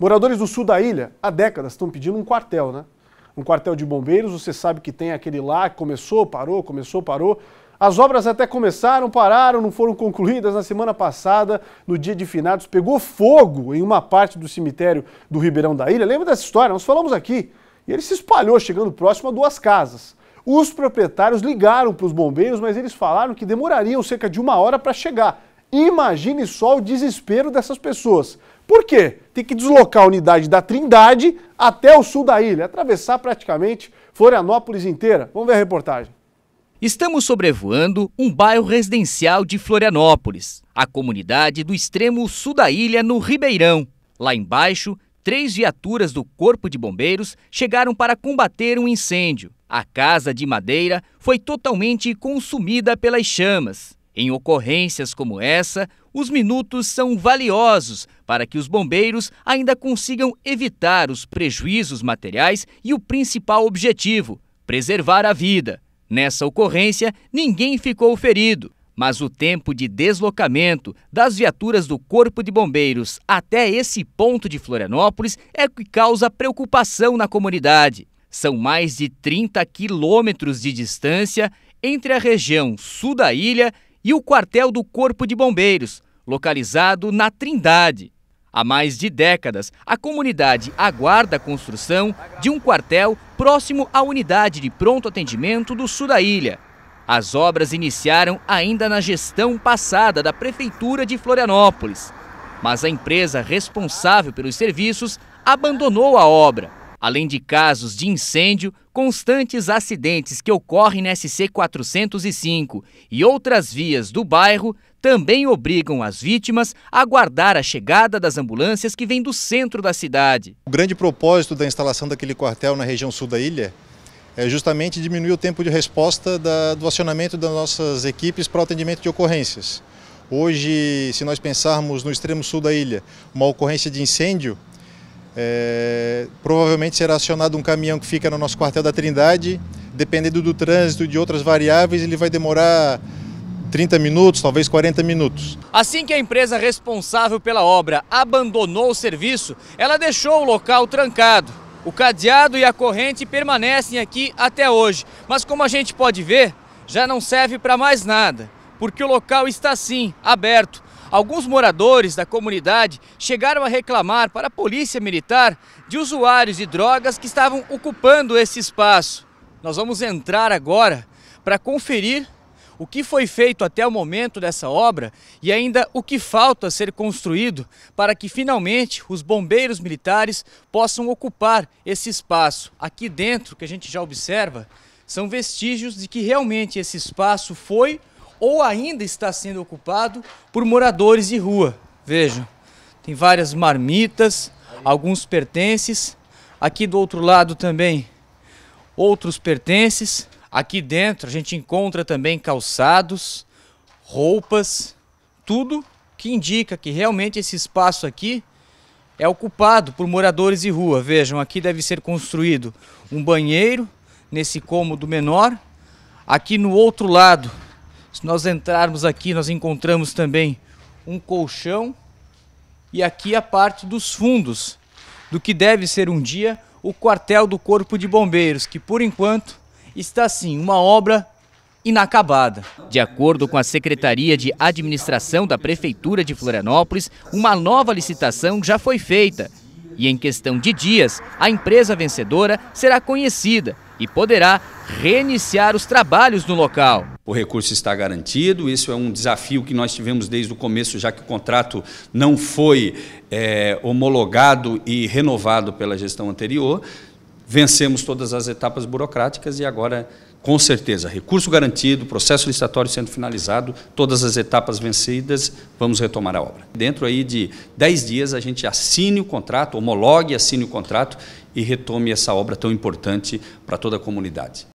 Moradores do sul da ilha, há décadas, estão pedindo um quartel, né? Um quartel de bombeiros, você sabe que tem aquele lá que começou, parou, começou, parou. As obras até começaram, pararam, não foram concluídas. Na semana passada, no dia de finados, pegou fogo em uma parte do cemitério do Ribeirão da Ilha. Lembra dessa história? Nós falamos aqui. E ele se espalhou, chegando próximo a duas casas. Os proprietários ligaram para os bombeiros, mas eles falaram que demorariam cerca de uma hora para chegar. Imagine só o desespero dessas pessoas. Por quê? Tem que deslocar a unidade da Trindade até o sul da ilha, atravessar praticamente Florianópolis inteira. Vamos ver a reportagem. Estamos sobrevoando um bairro residencial de Florianópolis, a comunidade do extremo sul da ilha, no Ribeirão. Lá embaixo, três viaturas do Corpo de Bombeiros chegaram para combater um incêndio. A casa de madeira foi totalmente consumida pelas chamas. Em ocorrências como essa, os minutos são valiosos para que os bombeiros ainda consigam evitar os prejuízos materiais e o principal objetivo, preservar a vida. Nessa ocorrência, ninguém ficou ferido, mas o tempo de deslocamento das viaturas do Corpo de Bombeiros até esse ponto de Florianópolis é o que causa preocupação na comunidade. São mais de 30 quilômetros de distância entre a região sul da ilha e o quartel do Corpo de Bombeiros, localizado na Trindade. Há mais de décadas, a comunidade aguarda a construção de um quartel próximo à unidade de pronto atendimento do sul da ilha. As obras iniciaram ainda na gestão passada da Prefeitura de Florianópolis, mas a empresa responsável pelos serviços abandonou a obra. Além de casos de incêndio, Constantes acidentes que ocorrem na SC 405 e outras vias do bairro também obrigam as vítimas a aguardar a chegada das ambulâncias que vêm do centro da cidade. O grande propósito da instalação daquele quartel na região sul da ilha é justamente diminuir o tempo de resposta da, do acionamento das nossas equipes para o atendimento de ocorrências. Hoje, se nós pensarmos no extremo sul da ilha, uma ocorrência de incêndio, é, provavelmente será acionado um caminhão que fica no nosso quartel da Trindade. Dependendo do trânsito e de outras variáveis, ele vai demorar 30 minutos, talvez 40 minutos. Assim que a empresa responsável pela obra abandonou o serviço, ela deixou o local trancado. O cadeado e a corrente permanecem aqui até hoje, mas como a gente pode ver, já não serve para mais nada, porque o local está sim aberto Alguns moradores da comunidade chegaram a reclamar para a polícia militar de usuários de drogas que estavam ocupando esse espaço. Nós vamos entrar agora para conferir o que foi feito até o momento dessa obra e ainda o que falta ser construído para que finalmente os bombeiros militares possam ocupar esse espaço. Aqui dentro, que a gente já observa, são vestígios de que realmente esse espaço foi ou ainda está sendo ocupado por moradores de rua. Vejam, tem várias marmitas, alguns pertences. Aqui do outro lado também outros pertences. Aqui dentro a gente encontra também calçados, roupas, tudo que indica que realmente esse espaço aqui é ocupado por moradores de rua. Vejam, aqui deve ser construído um banheiro nesse cômodo menor. Aqui no outro lado se nós entrarmos aqui, nós encontramos também um colchão e aqui a parte dos fundos do que deve ser um dia o quartel do Corpo de Bombeiros, que por enquanto está sim uma obra inacabada. De acordo com a Secretaria de Administração da Prefeitura de Florianópolis, uma nova licitação já foi feita. E em questão de dias, a empresa vencedora será conhecida e poderá reiniciar os trabalhos no local. O recurso está garantido, isso é um desafio que nós tivemos desde o começo, já que o contrato não foi é, homologado e renovado pela gestão anterior. Vencemos todas as etapas burocráticas e agora, com certeza, recurso garantido, processo licitatório sendo finalizado, todas as etapas vencidas, vamos retomar a obra. Dentro aí de 10 dias a gente assine o contrato, homologue, assine o contrato e retome essa obra tão importante para toda a comunidade.